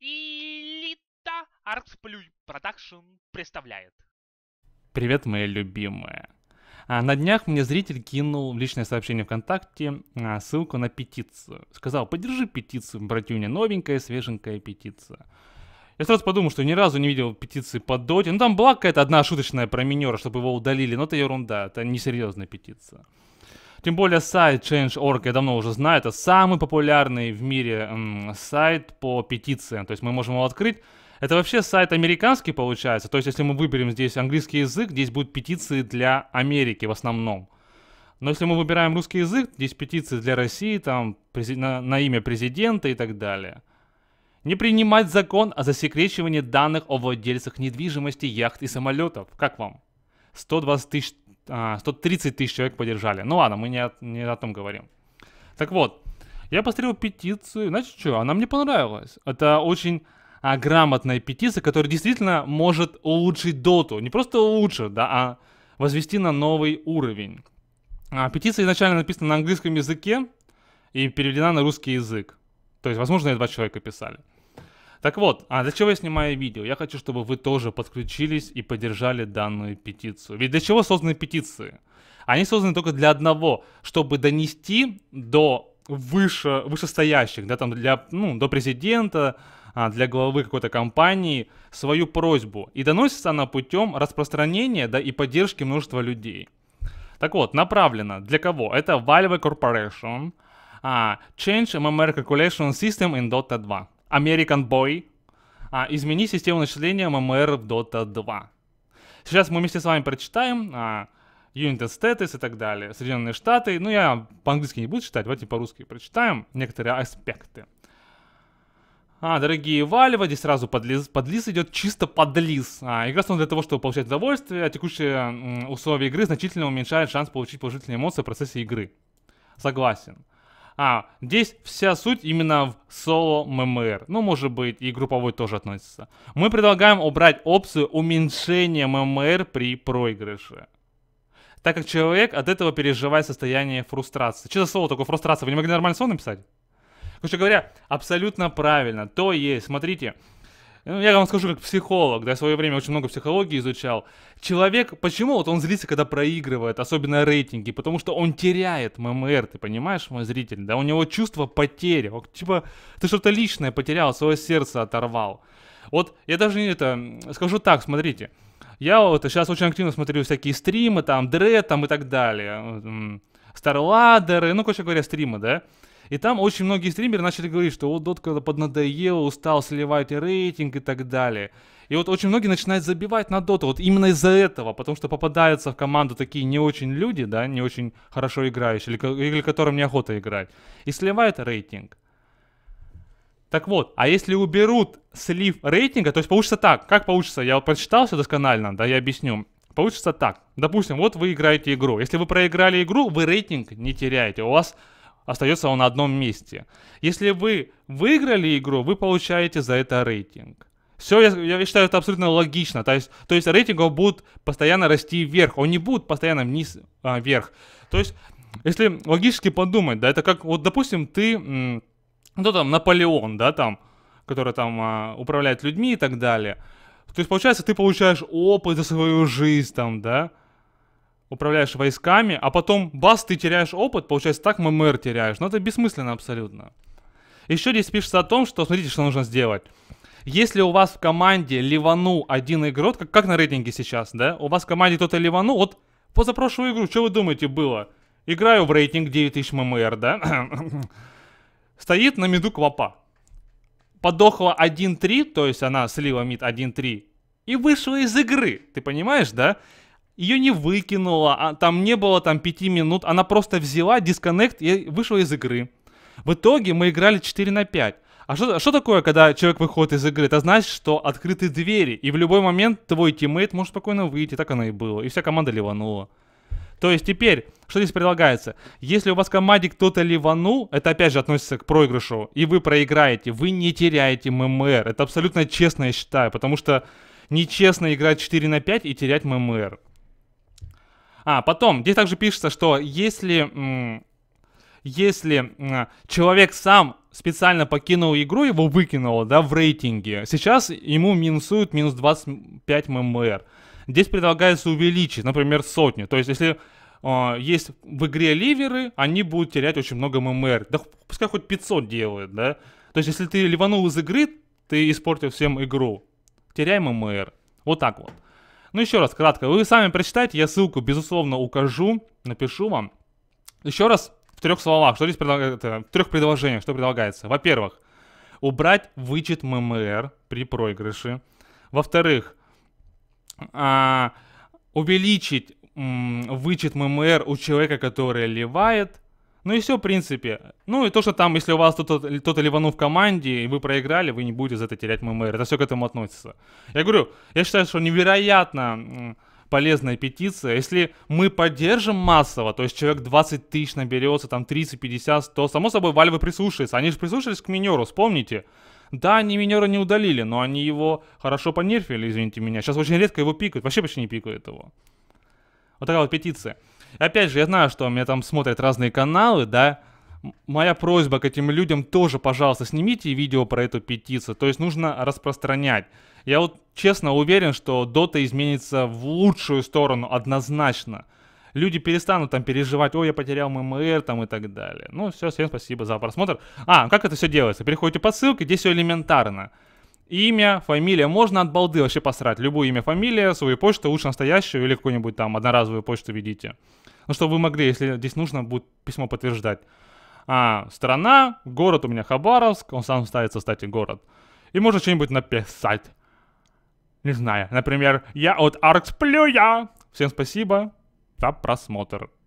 Элита Артсплюй Продакшн представляет. Привет, мои любимые. А, на днях мне зритель кинул в личное сообщение ВКонтакте а, ссылку на петицию. Сказал, поддержи петицию, братюня, новенькая, свеженькая петиция. Я сразу подумал, что ни разу не видел петиции по доте. Ну там была какая-то одна шуточная про минера, чтобы его удалили, но это ерунда, это несерьезная петиция. Тем более сайт Change.org, я давно уже знаю, это самый популярный в мире м, сайт по петициям. То есть мы можем его открыть. Это вообще сайт американский получается. То есть если мы выберем здесь английский язык, здесь будут петиции для Америки в основном. Но если мы выбираем русский язык, здесь петиции для России, там, на, на имя президента и так далее. Не принимать закон о засекречивании данных о владельцах недвижимости, яхт и самолетов. Как вам? 120 тысяч 130 а, тысяч человек поддержали. Ну ладно, мы не, о, не о том говорим. Так вот, я посмотрел петицию, значит, что, она мне понравилась. Это очень а, грамотная петиция, которая действительно может улучшить доту. Не просто улучшить, да, а возвести на новый уровень. А, петиция изначально написана на английском языке и переведена на русский язык. То есть, возможно, ее два человека писали. Так вот, а для чего я снимаю видео? Я хочу, чтобы вы тоже подключились и поддержали данную петицию. Ведь для чего созданы петиции? Они созданы только для одного, чтобы донести до выше, вышестоящих, да, там для, ну, до президента, а, для главы какой-то компании свою просьбу. И доносится она путем распространения, да, и поддержки множества людей. Так вот, направлено для кого? Это Valve Corporation, а, Change MMR Calculation System in Dota 2. American Boy. А, измени систему начисления ММР в Dota 2. Сейчас мы вместе с вами прочитаем а, Unit Status и так далее, Соединенные Штаты. Ну, я по-английски не буду читать, давайте по-русски прочитаем некоторые аспекты. А, дорогие Валева, здесь сразу подлиз, подлиз идет чисто подлиз. А, игра для того, чтобы получать удовольствие, а текущие условия игры значительно уменьшают шанс получить положительные эмоции в процессе игры. Согласен. А, здесь вся суть именно в соло ММР. Ну, может быть, и групповой тоже относится. Мы предлагаем убрать опцию уменьшения ММР при проигрыше. Так как человек от этого переживает состояние фрустрации. Что за слово такое фрустрация? Вы не могли нормально слово написать? Короче говоря, абсолютно правильно. То есть, смотрите, ну, я вам скажу, как психолог, да, в свое время очень много психологии изучал. Человек, почему вот он злится, когда проигрывает, особенно рейтинги? Потому что он теряет ММР, ты понимаешь, мой зритель, да, у него чувство потери. Вот, типа, ты что-то личное потерял, свое сердце оторвал. Вот я даже это, скажу так, смотрите. Я вот сейчас очень активно смотрю всякие стримы, там, дред, там и так далее. Старладеры, ну, короче говоря, стримы, да. И там очень многие стримеры начали говорить, что вот Дотка поднадоела, устал сливать рейтинг и так далее. И вот очень многие начинают забивать на доту, вот именно из-за этого, потому что попадаются в команду такие не очень люди, да, не очень хорошо играющие, или, или которым неохота играть, и сливают рейтинг. Так вот, а если уберут слив рейтинга, то есть получится так, как получится, я вот прочитал все досконально, да, я объясню. Получится так, допустим, вот вы играете игру, если вы проиграли игру, вы рейтинг не теряете, у вас остается он на одном месте. Если вы выиграли игру, вы получаете за это рейтинг. Все, я, я считаю, это абсолютно логично. То есть, то есть рейтингов будет постоянно расти вверх. Он не будет постоянно вниз, а, вверх. То есть, если логически подумать, да, это как, вот, допустим, ты, ну, там, Наполеон, да, там, который там а, управляет людьми и так далее. То есть, получается, ты получаешь опыт за свою жизнь, там, да, управляешь войсками, а потом, бас, ты теряешь опыт, получается, так ММР теряешь. Но ну, это бессмысленно абсолютно. Еще здесь пишется о том, что, смотрите, что нужно сделать. Если у вас в команде ливану один игрок, как, как на рейтинге сейчас, да? У вас в команде кто-то ливану, вот позапрошлую игру, что вы думаете было? Играю в рейтинг 9000 ММР, да? Стоит на меду квапа. Подохла 1-3, то есть она слила мид 1-3. И вышла из игры, ты понимаешь, да? ее не выкинула, а там не было там 5 минут, она просто взяла дисконнект и вышла из игры. В итоге мы играли 4 на 5. А что, что такое, когда человек выходит из игры? Это значит, что открыты двери, и в любой момент твой тиммейт может спокойно выйти, так оно и было, и вся команда ливанула. То есть теперь, что здесь предлагается? Если у вас в команде кто-то ливанул, это опять же относится к проигрышу, и вы проиграете, вы не теряете ММР. Это абсолютно честно, я считаю, потому что нечестно играть 4 на 5 и терять ММР. А, потом, здесь также пишется, что если, если человек сам специально покинул игру, его выкинуло, да, в рейтинге, сейчас ему минусуют минус 25 ММР. Здесь предлагается увеличить, например, сотню. То есть, если э, есть в игре ливеры, они будут терять очень много ММР. Да пускай хоть 500 делают, да. То есть, если ты ливанул из игры, ты испортил всем игру. Теряй ММР. Вот так вот. Ну, еще раз, кратко, вы сами прочитайте, я ссылку, безусловно, укажу, напишу вам. Еще раз, в трех словах, что здесь предлагается, в трех предложениях, что предлагается. Во-первых, убрать вычет ММР при проигрыше. Во-вторых, а, увеличить вычет ММР у человека, который ливает. Ну и все, в принципе. Ну и то, что там, если у вас кто-то ливанул в команде, и вы проиграли, вы не будете за это терять ММР. Это все к этому относится. Я говорю, я считаю, что невероятно полезная петиция. Если мы поддержим массово, то есть человек 20 тысяч наберется, там 30, 50, то само собой Вальвы прислушаются, Они же прислушались к минеру, вспомните. Да, они минера не удалили, но они его хорошо понерфили, извините меня. Сейчас очень редко его пикают, вообще почти не пикают его. Вот такая вот петиция. Опять же, я знаю, что меня там смотрят разные каналы, да, моя просьба к этим людям тоже, пожалуйста, снимите видео про эту петицию. То есть нужно распространять. Я вот честно уверен, что Дота изменится в лучшую сторону однозначно. Люди перестанут там переживать, ой, я потерял ММР там и так далее. Ну, все, всем спасибо за просмотр. А, как это все делается? Переходите по ссылке, здесь все элементарно. Имя, фамилия, можно от балды вообще посрать. Любое имя, фамилия, свою почту, лучше настоящую или какую-нибудь там одноразовую почту ведите. Ну, чтобы вы могли, если здесь нужно, будет письмо подтверждать. А, страна, город у меня Хабаровск, он сам ставится, кстати, город. И можно что-нибудь написать. Не знаю, например, я от Арксплюя. Всем спасибо за просмотр.